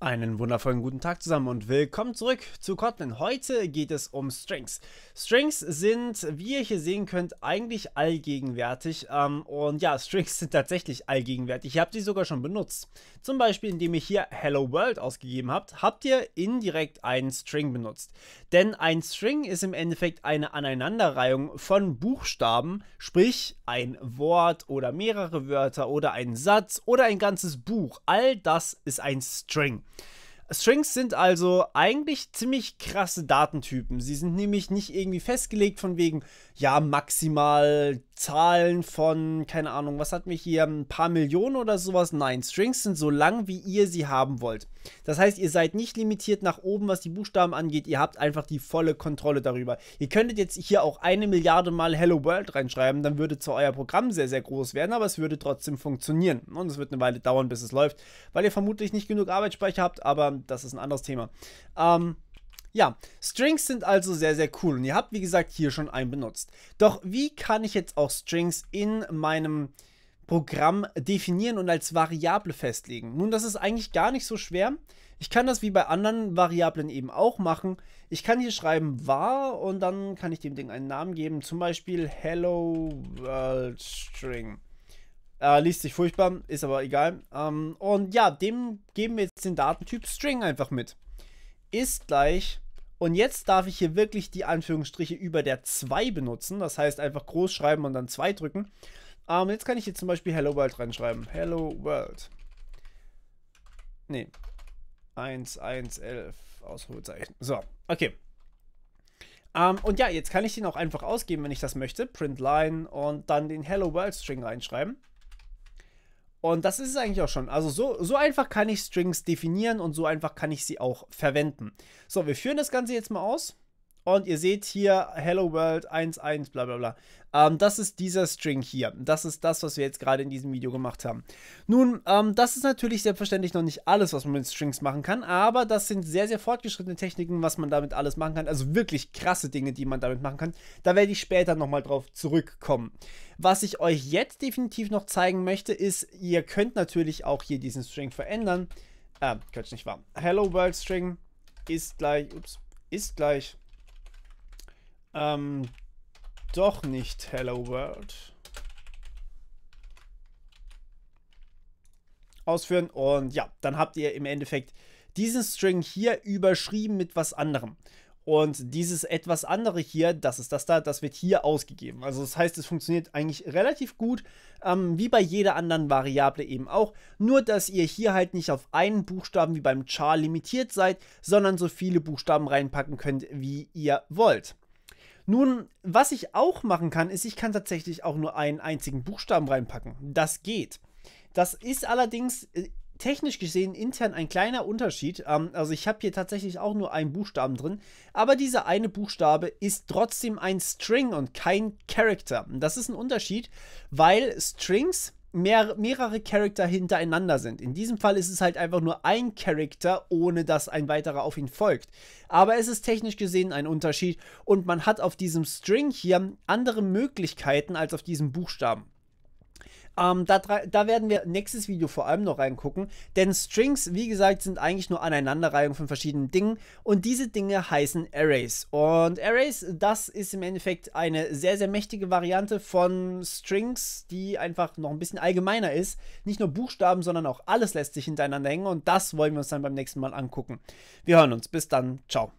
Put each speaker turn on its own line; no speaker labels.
Einen wundervollen guten Tag zusammen und willkommen zurück zu Kotlin. Heute geht es um Strings. Strings sind, wie ihr hier sehen könnt, eigentlich allgegenwärtig. Ähm, und ja, Strings sind tatsächlich allgegenwärtig. Ihr habt sie sogar schon benutzt. Zum Beispiel, indem ihr hier Hello World ausgegeben habt, habt ihr indirekt einen String benutzt. Denn ein String ist im Endeffekt eine Aneinanderreihung von Buchstaben, sprich ein Wort oder mehrere Wörter oder ein Satz oder ein ganzes Buch. All das ist ein String. Strings sind also eigentlich ziemlich krasse Datentypen. Sie sind nämlich nicht irgendwie festgelegt von wegen, ja, maximal Zahlen von, keine Ahnung, was hatten wir hier, ein paar Millionen oder sowas. Nein, Strings sind so lang, wie ihr sie haben wollt. Das heißt, ihr seid nicht limitiert nach oben, was die Buchstaben angeht. Ihr habt einfach die volle Kontrolle darüber. Ihr könntet jetzt hier auch eine Milliarde Mal Hello World reinschreiben, dann würde zwar euer Programm sehr, sehr groß werden, aber es würde trotzdem funktionieren. Und es wird eine Weile dauern, bis es läuft, weil ihr vermutlich nicht genug Arbeitsspeicher habt, aber das ist ein anderes Thema. Ähm, ja, Strings sind also sehr, sehr cool und ihr habt, wie gesagt, hier schon einen benutzt. Doch wie kann ich jetzt auch Strings in meinem Programm definieren und als Variable festlegen? Nun, das ist eigentlich gar nicht so schwer. Ich kann das wie bei anderen Variablen eben auch machen. Ich kann hier schreiben war und dann kann ich dem Ding einen Namen geben, zum Beispiel Hello World String. Äh, liest sich furchtbar, ist aber egal. Ähm, und ja, dem geben wir jetzt den Datentyp String einfach mit. Ist gleich. Und jetzt darf ich hier wirklich die Anführungsstriche über der 2 benutzen. Das heißt einfach groß schreiben und dann 2 drücken. Ähm, jetzt kann ich hier zum Beispiel Hello World reinschreiben. Hello World. Ne. 1, 1, 11. Ausrufezeichen. So, okay. Ähm, und ja, jetzt kann ich den auch einfach ausgeben, wenn ich das möchte. Print Line und dann den Hello World String reinschreiben. Und das ist es eigentlich auch schon. Also so, so einfach kann ich Strings definieren und so einfach kann ich sie auch verwenden. So, wir führen das Ganze jetzt mal aus. Und ihr seht hier Hello World 11, bla bla bla. Ähm, das ist dieser String hier. Das ist das, was wir jetzt gerade in diesem Video gemacht haben. Nun, ähm, das ist natürlich selbstverständlich noch nicht alles, was man mit Strings machen kann, aber das sind sehr, sehr fortgeschrittene Techniken, was man damit alles machen kann. Also wirklich krasse Dinge, die man damit machen kann. Da werde ich später nochmal drauf zurückkommen. Was ich euch jetzt definitiv noch zeigen möchte, ist, ihr könnt natürlich auch hier diesen String verändern. Ähm, Quatsch, nicht wahr. Hello World String ist gleich, ups, ist gleich ähm, doch nicht Hello World. Ausführen und ja, dann habt ihr im Endeffekt diesen String hier überschrieben mit was anderem. Und dieses etwas andere hier, das ist das da, das wird hier ausgegeben. Also das heißt, es funktioniert eigentlich relativ gut, ähm, wie bei jeder anderen Variable eben auch. Nur, dass ihr hier halt nicht auf einen Buchstaben wie beim Char limitiert seid, sondern so viele Buchstaben reinpacken könnt, wie ihr wollt. Nun, was ich auch machen kann, ist, ich kann tatsächlich auch nur einen einzigen Buchstaben reinpacken. Das geht. Das ist allerdings äh, technisch gesehen intern ein kleiner Unterschied. Ähm, also ich habe hier tatsächlich auch nur einen Buchstaben drin, aber dieser eine Buchstabe ist trotzdem ein String und kein Character. Das ist ein Unterschied, weil Strings mehr, mehrere Charakter hintereinander sind. In diesem Fall ist es halt einfach nur ein Charakter, ohne dass ein weiterer auf ihn folgt. Aber es ist technisch gesehen ein Unterschied und man hat auf diesem String hier andere Möglichkeiten als auf diesem Buchstaben. Ähm, da, da, werden wir nächstes Video vor allem noch reingucken, denn Strings, wie gesagt, sind eigentlich nur Aneinanderreihung von verschiedenen Dingen und diese Dinge heißen Arrays. Und Arrays, das ist im Endeffekt eine sehr, sehr mächtige Variante von Strings, die einfach noch ein bisschen allgemeiner ist. Nicht nur Buchstaben, sondern auch alles lässt sich hintereinander hängen und das wollen wir uns dann beim nächsten Mal angucken. Wir hören uns. Bis dann. Ciao.